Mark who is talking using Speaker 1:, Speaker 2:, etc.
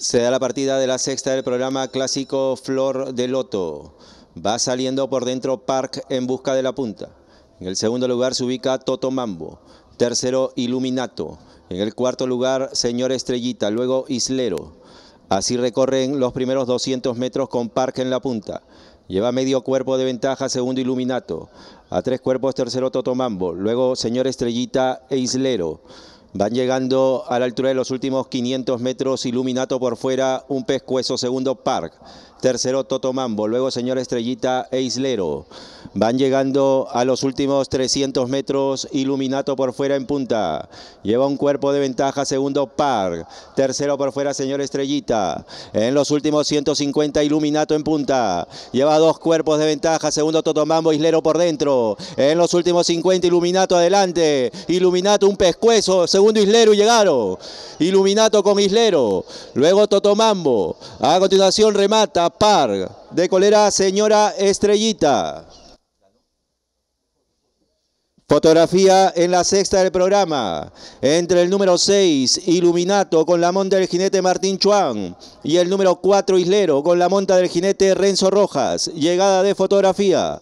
Speaker 1: Se da la partida de la sexta del programa clásico Flor de Loto. Va saliendo por dentro Park en busca de la punta. En el segundo lugar se ubica Toto Mambo. Tercero, Iluminato. En el cuarto lugar, Señor Estrellita. Luego, Islero. Así recorren los primeros 200 metros con Park en la punta. Lleva medio cuerpo de ventaja, segundo Iluminato. A tres cuerpos, tercero Toto Mambo. Luego, Señor Estrellita e Islero. Van llegando a la altura de los últimos 500 metros, Iluminato por fuera, un pescuezo, segundo Park, tercero Totomambo, luego señor Estrellita e Islero. Van llegando a los últimos 300 metros, Iluminato por fuera en punta. Lleva un cuerpo de ventaja, segundo Park, tercero por fuera señor Estrellita. En los últimos 150, Iluminato en punta. Lleva dos cuerpos de ventaja, segundo Totomambo, Islero por dentro. En los últimos 50, Iluminato adelante. Iluminato un pescuezo, segundo Islero llegaron, Iluminato con Islero. Luego Totomambo. A continuación remata par de colera señora Estrellita. Fotografía en la sexta del programa, entre el número 6, Iluminato, con la monta del jinete Martín Chuan, y el número 4, Islero, con la monta del jinete Renzo Rojas. Llegada de fotografía.